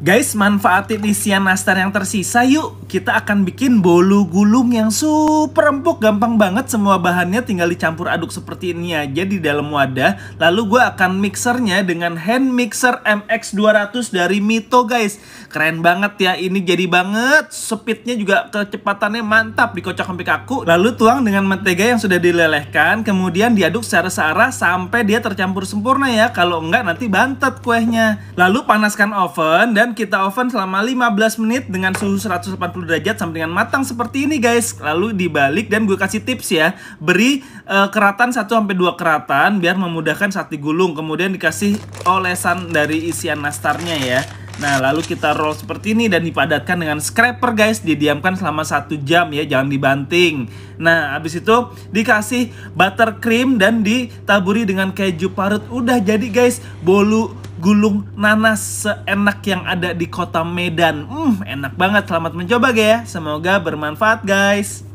Guys, manfaatin isian nastar yang tersisa yuk. Kita akan bikin bolu gulung yang super empuk, gampang banget. Semua bahannya tinggal dicampur aduk seperti ini aja di dalam wadah. Lalu gue akan mixernya dengan hand mixer MX200 dari Mito guys. Keren banget ya, ini jadi banget. Speednya juga kecepatannya mantap, dikocok sampai kaku. Lalu tuang dengan mentega yang sudah dilelehkan, kemudian diaduk secara searah sampai dia tercampur sempurna ya. Kalau enggak nanti bantet kuehnya. Lalu panaskan oven dan dan kita oven selama 15 menit dengan suhu 180 derajat sampai dengan matang seperti ini guys. Lalu dibalik dan gue kasih tips ya. Beri uh, keratan 1 sampai 2 keratan biar memudahkan saat digulung. Kemudian dikasih olesan dari isian nastarnya ya. Nah, lalu kita roll seperti ini dan dipadatkan dengan scraper guys. Didiamkan selama satu jam ya, jangan dibanting. Nah, habis itu dikasih buttercream dan ditaburi dengan keju parut. Udah jadi guys, bolu gulung nanas seenak yang ada di kota Medan. Hmm, enak banget. Selamat mencoba ya. Semoga bermanfaat guys.